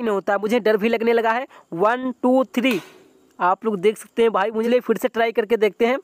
नहीं होता मुझे डर भी लगने लगा है वन टू थ्री आप लोग देख सकते हैं भाई मुझे फिर से ट्राई करके देखते हैं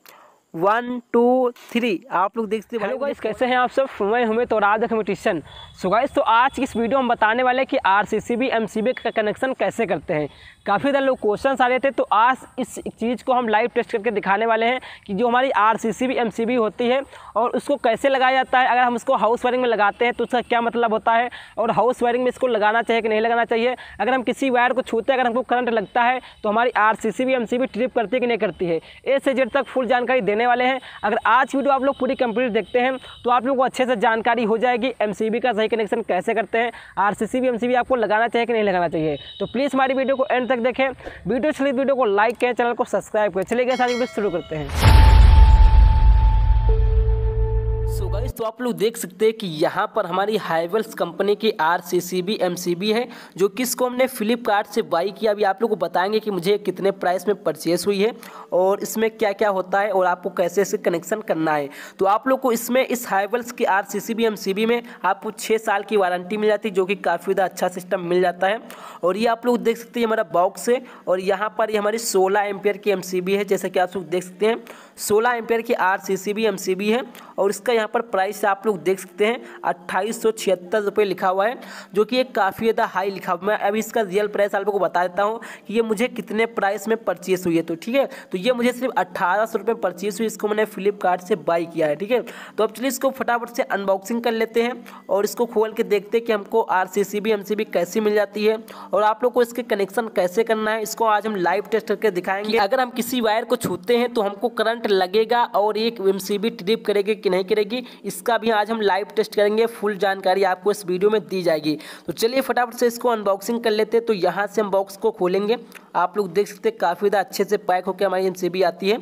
वन टू थ्री आप लोग देखते हेलो गाइस कैसे हैं आप सब मैं हमें तो राज कम्यूटिशन सो गाइस तो आज की इस वीडियो हम बताने वाले हैं कि R C C B M C B का कनेक्शन कैसे करते हैं काफ़ी ज़्यादा लोग क्वेश्चन आ रहे थे तो आज इस चीज़ को हम लाइव टेस्ट करके दिखाने वाले हैं कि जो हमारी R C C B M C B होती है और उसको कैसे लगाया जाता है अगर हम उसको हाउस वायरिंग में लगाते हैं तो उसका क्या मतलब होता है और हाउस वायरिंग में इसको लगाना चाहिए कि नहीं लगाना चाहिए अगर हम किसी वायर को छूते अगर हमको करंट लगता है तो हमारी R C C B M C B trip करती है कि नहीं करती है ए से जेड तक फुल जानकारी देने करने वाले हैं अगर आज वीडियो आप लोग पूरी कंप्लीट देखते हैं तो आप लोगों को अच्छे से जानकारी हो जाएगी एम का सही कनेक्शन कैसे करते हैं आर सी आपको लगाना चाहिए कि नहीं लगाना चाहिए तो प्लीज़ हमारी वीडियो को एंड तक देखें वीडियो चलिए वीडियो को लाइक करें चैनल को सब्सक्राइब करें चलिए गए सारी वीडियो शुरू करते हैं गाइस तो आप लोग देख सकते हैं कि यहाँ पर हमारी हाइवल्स कंपनी की R C C B M C B है जो किसको हमने फ्लिपकार्ट से बाई किया अभी आप लोग को बताएंगे कि मुझे कितने प्राइस में परचेस हुई है और इसमें क्या क्या होता है और आपको कैसे इसे कनेक्शन करना है तो आप लोग को इसमें इस हाइवल्स की R C C B M C B में आपको छः साल की वारंटी मिल जाती है जो कि काफ़ी ज़्यादा अच्छा सिस्टम मिल जाता है और ये आप लोग देख सकते हैं हमारा बॉक्स है और यहाँ पर ये हमारी सोलह एम्पेयर की एम सी बी है जैसे कि आप लोग देख सकते हैं सोलह एम्पेयर की R C C B M C B है और इसका यहाँ पर प्राइस आप लोग देख सकते हैं अट्ठाईस सौ छिहत्तर रुपये लिखा हुआ है जो कि एक काफ़ी ज़्यादा हाई लिखा हुआ मैं अभी इसका रियल प्राइस आप लोग को बता देता हूँ कि ये मुझे कितने प्राइस में परचेस हुई है तो ठीक है तो ये मुझे सिर्फ अट्ठारह सौ रुपये परचेस हुई इसको मैंने फ्लिपकार्ट से बाई किया है ठीक है तो अब चलिए इसको फटाफट से अनबॉक्सिंग कर लेते हैं और इसको खोल के देखते हैं कि हमको R C C M C B कैसी मिल जाती है और आप लोग को इसके कनेक्शन कैसे करना है इसको आज हम लाइव टेस्ट करके दिखाएंगे अगर हम किसी वायर को छूते हैं तो हमको करंट लगेगा और एक एम सी बी ट्रिप करेगी कि नहीं करेगी इसका भी आज हम लाइव टेस्ट करेंगे फुल जानकारी आपको इस वीडियो में दी जाएगी तो चलिए फटाफट से इसको अनबॉक्सिंग कर लेते हैं तो यहाँ से हम बॉक्स को खोलेंगे आप लोग देख सकते हैं काफ़ी ज़्यादा अच्छे से पैक होकर हमारी एम आती है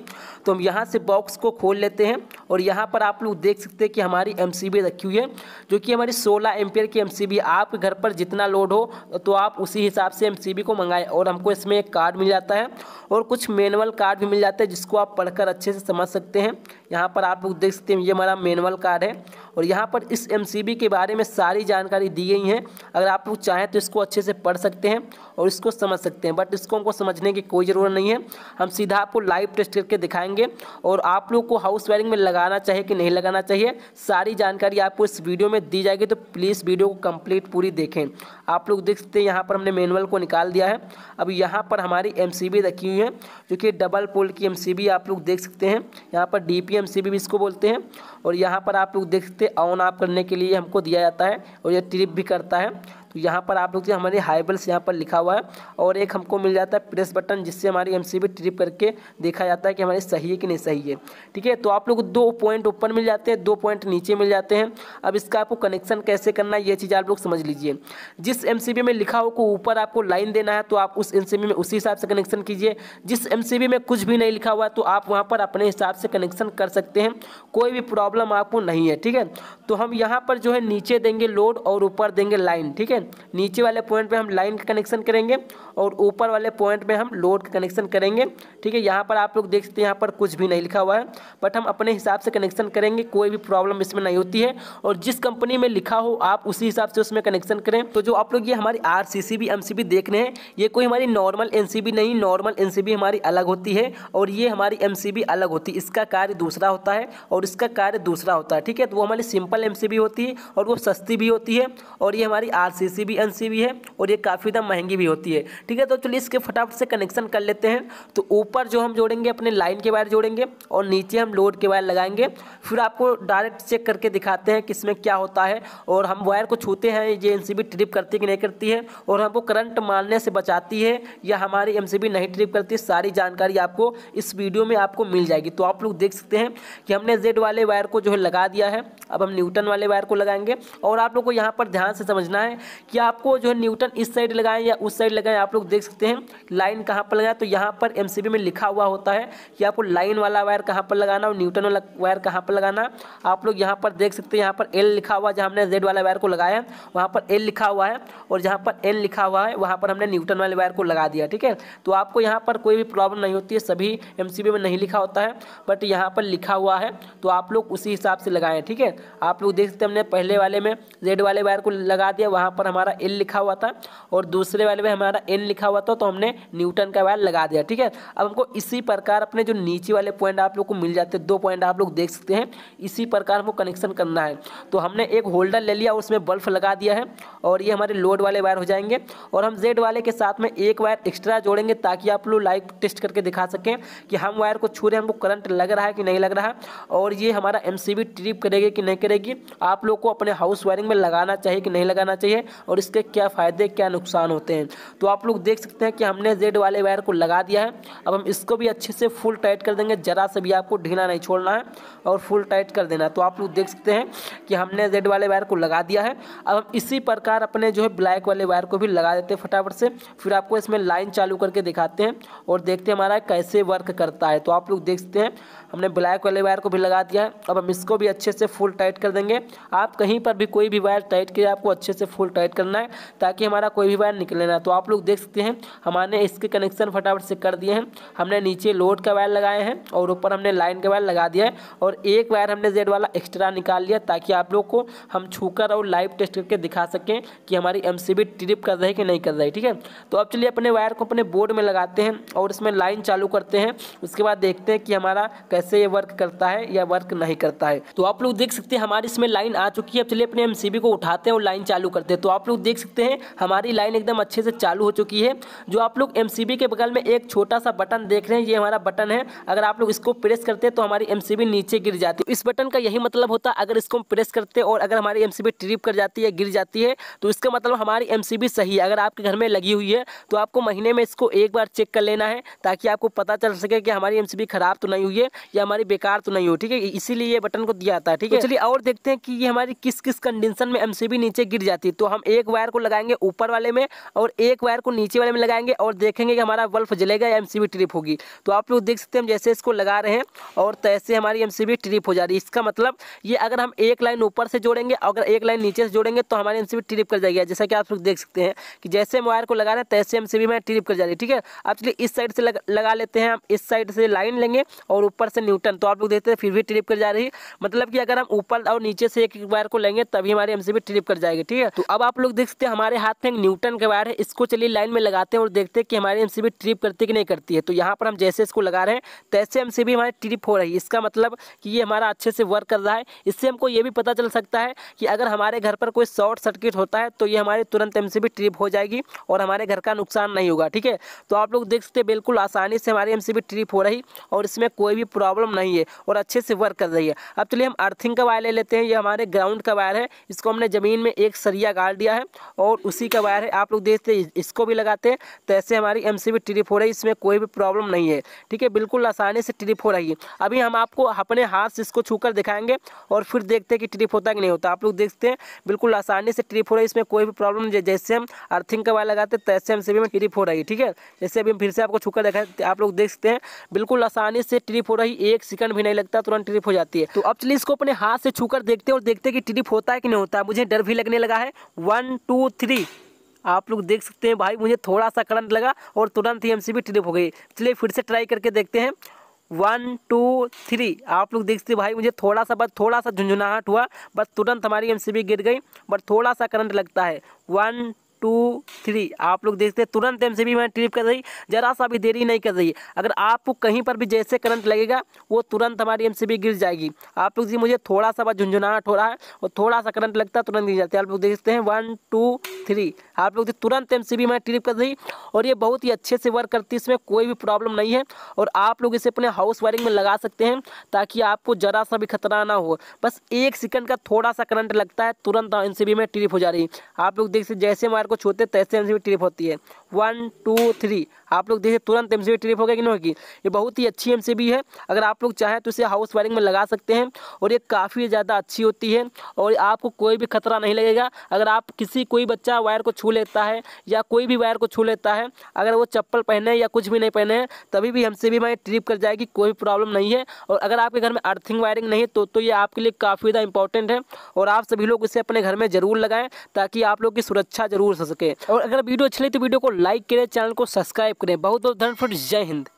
तो हम यहाँ से बॉक्स को खोल लेते हैं और यहाँ पर आप लोग देख सकते हैं कि हमारी एम रखी हुई है जो कि हमारी सोलह एम्पियर की एम आपके घर पर जितना लोड हो तो आप उसी हिसाब से एम को मंगाएं और हमको इसमें एक कार्ड मिल जाता है और कुछ मैनुअल कार्ड भी मिल जाता है जिसको आप पढ़कर अच्छे से समझ सकते हैं यहाँ पर आप लोग देख सकते हैं ये हमारा मैनुअल कार्ड है और यहाँ पर इस एम के बारे में सारी जानकारी दी गई हैं अगर आप लोग चाहें तो इसको अच्छे से पढ़ सकते हैं और इसको समझ सकते हैं बट इसको हमको समझने की कोई ज़रूरत नहीं है हम सीधा आपको लाइव टेस्ट करके दिखाएंगे और आप लोग को हाउस वायरिंग में लगाना चाहिए कि नहीं लगाना चाहिए सारी जानकारी आपको इस वीडियो में दी जाएगी तो प्लीज़ वीडियो को कम्प्लीट पूरी देखें आप लोग देख सकते हैं यहाँ पर हमने मैनुअल को निकाल दिया है अब यहाँ पर हमारी एम रखी हुई है जो कि डबल पोल की एम आप लोग देख सकते हैं यहाँ पर डी पी भी इसको बोलते हैं और यहाँ पर आप लोग देख सकते से ऑन ऑफ करने के लिए हमको दिया जाता है और यह ट्रिप भी करता है तो यहाँ पर आप लोग हमारे हाइबल्स यहाँ पर लिखा हुआ है और एक हमको मिल जाता है प्रेस बटन जिससे हमारी एम ट्रिप करके देखा जाता है कि हमारी सही है कि नहीं सही है ठीक है तो आप लोग दो पॉइंट ऊपर मिल जाते हैं दो पॉइंट नीचे मिल जाते हैं अब इसका आपको कनेक्शन कैसे करना है ये चीज़ आप लोग समझ लीजिए जिस एम में लिखा हो को ऊपर आपको लाइन देना है तो आप उस एम में उसी हिसाब से कनेक्शन कीजिए जिस एम में कुछ भी नहीं लिखा हुआ है तो आप वहाँ पर अपने हिसाब से कनेक्शन कर सकते हैं कोई भी प्रॉब्लम आपको नहीं है ठीक है तो हम यहाँ पर जो है नीचे देंगे लोड और ऊपर देंगे लाइन ठीक है नीचे वाले पॉइंट पे हम लाइन का कनेक्शन करेंगे और ऊपर वाले पॉइंट पे हम लोड का कनेक्शन करेंगे ठीक है यहाँ पर आप लोग देख सकते हैं यहाँ पर कुछ भी नहीं लिखा हुआ है बट हम अपने हिसाब से कनेक्शन करेंगे कोई भी प्रॉब्लम इसमें नहीं होती है और जिस कंपनी में लिखा हो आप उसी हिसाब से उसमें कनेक्शन करें तो जो आप लोग ये हमारी R C C B M C B देख रहे हैं ये कोई हमारी नॉर्मल एन सी बी नहीं नॉर्मल एन सी बी हमारी अलग होती है और ये हमारी एम सी बी अलग होती है इसका कार्य दूसरा होता है और इसका कार्य दूसरा होता है ठीक है तो वो हमारी सिंपल एम सी बी होती है और वो सस्ती भी होती है और ये हमारी R C C B N C B है और ये काफ़ी ज़्यादा महंगी भी होती है ठीक है तो चलिए इसके फटाफट से कनेक्शन कर लेते हैं तो ऊपर जो हम जोड़ेंगे अपने लाइन के वायर जोड़ेंगे और नीचे हम लोड के वायर लगाएंगे फिर आपको डायरेक्ट चेक करके दिखाते हैं कि इसमें क्या होता है और हम वायर को छूते हैं ये बी ट्रिप करती है कि नहीं करती है और हमको करंट मारने से बचाती है या हमारी एम नहीं ट्रिप करती सारी जानकारी आपको इस वीडियो में आपको मिल जाएगी तो आप लोग देख सकते हैं कि हमने जेड वाले वायर को जो है लगा दिया है अब हम न्यूटन वाले वायर को लगाएंगे और आप लोग को यहाँ पर ध्यान से समझना है कि आपको जो है न्यूटन इस साइड लगाएं या उस साइड लगाएं आप लोग देख सकते हैं लाइन कहाँ पर लगाएं तो यहाँ पर एम में लिखा हुआ होता है कि आपको लाइन वाला वायर कहाँ पर लगाना और न्यूटन वाला वायर कहाँ पर लगाना आप लोग यहाँ पर देख सकते हैं यहाँ पर एल लिखा हुआ जहाँ हमने जेड वाला वायर को लगाया है वहाँ पर एल लिखा हुआ है और जहाँ पर एन लिखा हुआ है वहाँ पर हमने न्यूटन वाले वायर को लगा दिया ठीक है तो आपको यहाँ पर कोई भी प्रॉब्लम नहीं होती है सभी एम में नहीं लिखा होता है बट यहाँ पर लिखा हुआ है तो आप लोग उसी हिसाब से लगाएं ठीक है आप लोग देख सकते हैं हमने पहले वाले में जेड वाले वायर को लगा दिया वहाँ पर हमारा एल लिखा हुआ था और दूसरे वाले में हमारा एन लिखा हुआ था तो हमने न्यूटन का वायर लगा दिया ठीक है अब हमको इसी प्रकार अपने जो नीचे वाले पॉइंट आप लोग को मिल जाते हैं दो पॉइंट आप लोग देख सकते हैं इसी प्रकार हमको कनेक्शन करना है तो हमने एक होल्डर ले लिया और उसमें बल्ब लगा दिया है और ये हमारे लोड वाले वायर हो जाएंगे और हम जेड वाले के साथ में एक वायर एक्स्ट्रा जोड़ेंगे ताकि आप लोग लाइव टेस्ट करके दिखा सकें कि हम वायर को छू रहे हमको करंट लग रहा है कि नहीं लग रहा है और ये हमारा एम ट्रिप करेगी कि नहीं करेगी आप लोग को अपने हाउस वायरिंग में लगाना चाहिए कि नहीं लगाना चाहिए और इसके क्या फ़ायदे क्या नुकसान होते हैं तो आप लोग देख सकते हैं कि हमने जेड वाले वायर को लगा दिया है अब हम इसको भी अच्छे से फुल टाइट कर देंगे ज़रा से भी आपको ढीला नहीं छोड़ना है और फुल टाइट कर देना तो आप लोग देख सकते हैं कि हमने जेड वाले वायर को लगा दिया है अब हम इसी प्रकार अपने जो है ब्लैक वाले वायर को भी लगा देते हैं फटाफट से फिर आपको इसमें लाइन चालू करके दिखाते हैं और देखते हैं हमारा कैसे वर्क करता है तो आप लोग देख सकते हैं हमने ब्लैक वाले वायर को भी लगा दिया है अब हम इसको भी अच्छे से फुल टाइट कर देंगे आप कहीं पर भी कोई भी वायर टाइट किया आपको अच्छे से फुल टाइट ऐड करना है ताकि हमारा कोई भी वायर निकले ना तो आप लोग देख सकते हैं हमारे इसके कनेक्शन फटाफट से कर दिए हैं हमने नीचे लोड का वायर लगाए हैं और ऊपर हमने लाइन का वायर लगा दिया है और एक वायर हमने जेड वाला एक्स्ट्रा निकाल लिया ताकि आप लोग को हम छूकर और लाइव टेस्ट करके दिखा सकें कि हमारी एम ट्रिप कर रही कि नहीं कर रही ठीक है तो अब चलिए अपने वायर को अपने बोर्ड में लगाते हैं और इसमें लाइन चालू करते हैं उसके बाद देखते हैं कि हमारा कैसे ये वर्क करता है या वर्क नहीं करता है तो आप लोग देख सकते हैं हमारी इसमें लाइन आ चुकी है अब चलिए अपने एम को उठाते हैं और लाइन चालू करते हैं तो आप लोग देख सकते हैं हमारी लाइन एकदम अच्छे से चालू हो चुकी है जो आप लोग एम के बगल में एक छोटा सा बटन देख रहे हैं ये हमारा बटन है अगर आप लोग इसको प्रेस करते हैं तो हमारी एम नीचे गिर जाती है इस बटन का यही मतलब होता है अगर इसको हम प्रेस करते हैं और अगर हमारी एम ट्रिप कर जाती है गिर जाती है तो इसका मतलब हमारी एम सही है अगर आपके घर में लगी हुई है तो आपको महीने में इसको एक बार चेक कर लेना है ताकि आपको पता चल सके कि हमारी एम ख़राब तो नहीं हुई है या हमारी बेकार तो नहीं हो ठीक है इसीलिए ये बटन को दिया जाता है ठीक है तो चलिए और देखते हैं कि ये हमारी किस किस कंडीशन में एम नीचे गिर जाती है तो हम एक वायर को लगाएंगे ऊपर वाले में और एक वायर को नीचे वाले में लगाएंगे और देखेंगे कि हमारा बल्ब जलेगा या एम ट्रिप होगी तो आप लोग देख सकते हैं हम जैसे इसको लगा रहे हैं और तैसे हमारी एम ट्रिप हो जा रही है इसका मतलब ये अगर हम एक लाइन ऊपर से जोड़ेंगे अगर एक लाइन नीचे से जोड़ेंगे तो हमारी एम ट्रिप कर जाएगी जैसा कि आप लोग देख सकते हैं कि जैसे हम वायर को लगा रहे हैं तैसे एम सी में ट्रिप कर जा रही है ठीक है आप चलिए इस साइड से लगा लेते हैं हम इस साइड से लाइन लेंगे और ऊपर से न्यूटन तो आप लोग देखते हैं फिर भी ट्रिप कर जा रही है मतलब कि अगर हम ऊपर और नीचे से एक वायर को लेंगे तभी हमारी एम ट्रिप कर जाएगी ठीक है तो अब आप आप लोग देख सकते हैं हमारे हाथ में एक न्यूटन का वायर है इसको चलिए लाइन में लगाते हैं और देखते हैं कि हमारी एम ट्रिप करती कि नहीं करती है तो यहाँ पर हम जैसे इसको लगा रहे हैं तैसे एम हमारी ट्रिप हो रही है इसका मतलब कि ये हमारा अच्छे से वर्क कर रहा है इससे हमको ये भी पता चल सकता है कि अगर हमारे घर पर कोई शॉर्ट सर्किट होता है तो ये हमारी तुरंत एम ट्रिप हो जाएगी और हमारे घर का नुकसान नहीं होगा ठीक है तो आप लोग देख सकते हैं बिल्कुल आसानी से हमारी एम ट्रिप हो रही और इसमें कोई भी प्रॉब्लम नहीं है और अच्छे से वर्क कर रही है अब चलिए हम अर्थिंग का वायर ले लेते हैं ये हमारे ग्राउंड का वायर है इसको हमने ज़मीन में एक सरिया गाड़ दिया है और उसी का वायर है आप लोग देखते हैं इसको भी लगाते हैं तो ऐसे हमारी एम सी है इसमें कोई भी प्रॉब्लम नहीं है ठीक है बिल्कुल आसानी से ट्रिप हो रही है अभी हम आपको अपने हाथ से इसको छू दिखाएंगे और फिर देखते हैं कि ट्रिप होता कि नहीं होता आप लोग देखते हैं बिल्कुल आसानी से ट्रिप हो रही है इसमें कोई भी प्रॉब्लम नहीं जैसे हम अर्थिंग का वायर लगाते हैं तैसे एम सी में ट्रिप हो रही है ठीक है जैसे अभी हम फिर से आपको छू कर आप लोग देखते हैं बिल्कुल आसानी से ट्रिप हो रही एक सेकंड भी नहीं लगता तुरंत ट्रिप हो जाती है तो अब चलिए इसको अपने हाथ से छूकर देखते हैं और देखते हैं कि ट्रिप होता है कि नहीं होता मुझे डर भी लगने लगा है वन टू थ्री आप लोग देख सकते हैं भाई मुझे थोड़ा सा करंट लगा और तुरंत ही एम सी ट्रिप हो गई चलिए फिर से ट्राई करके देखते हैं वन टू थ्री आप लोग देख सकते भाई मुझे थोड़ा सा बस थोड़ा सा झुंझुनाहट हुआ बस तुरंत हमारी एम गिर गई बट थोड़ा सा करंट लगता है वन टू थ्री आप लोग देखते हैं तुरंत एम सी बी मैं ट्रिप कर रही ज़रा सा भी देरी नहीं कर रही अगर आपको कहीं पर भी जैसे करंट लगेगा वो तुरंत हमारी एम सी बी गिर जाएगी आप लोग जी मुझे थोड़ा सा बस झुंझुनाहट हो रहा है और थोड़ा सा करंट लगता है तुरंत गिर जाती है आप लोग देखते हैं वन टू थ्री आप लोग तुरंत एम सी बी ट्रिप कर रही और ये बहुत ही अच्छे से वर्क करती है इसमें कोई भी प्रॉब्लम नहीं है और आप लोग इसे अपने हाउस वायरिंग में लगा सकते हैं ताकि आपको ज़रा सा भी खतरा ना हो बस एक सेकंड का थोड़ा सा करंट लगता है तुरंत एन सी बी में ट्रिप हो जा रही आप लोग देख सकते जैसे हमारे को छूते तो ऐसे उनसे भी ट्रिप होती है वन टू थ्री आप लोग देखिए तुरंत एम सी ट्रिप होगा कि नहीं होगी ये बहुत ही अच्छी एम सी बी है अगर आप लोग चाहें तो इसे हाउस वायरिंग में लगा सकते हैं और ये काफ़ी ज़्यादा अच्छी होती है और आपको कोई भी खतरा नहीं लगेगा अगर आप किसी कोई बच्चा वायर को छू लेता है या कोई भी वायर को छू लेता है अगर वो चप्पल पहने या कुछ भी नहीं पहने हैं तभी भी हमसे भी हमारी ट्रिप कर जाएगी कोई प्रॉब्लम नहीं है और अगर आपके घर में अर्थिंग वायरिंग नहीं है तो, तो ये आपके लिए काफ़ी ज़्यादा इंपॉर्टेंट है और आप सभी लोग इसे अपने घर में ज़रूर लगाएँ ताकि आप लोग की सुरक्षा ज़रूर हो सके और अगर वीडियो अच्छी लगी तो वीडियो को लाइक करें चैनल को सब्सक्राइब करें बहुत बहुत धन्यवाद जय हिंद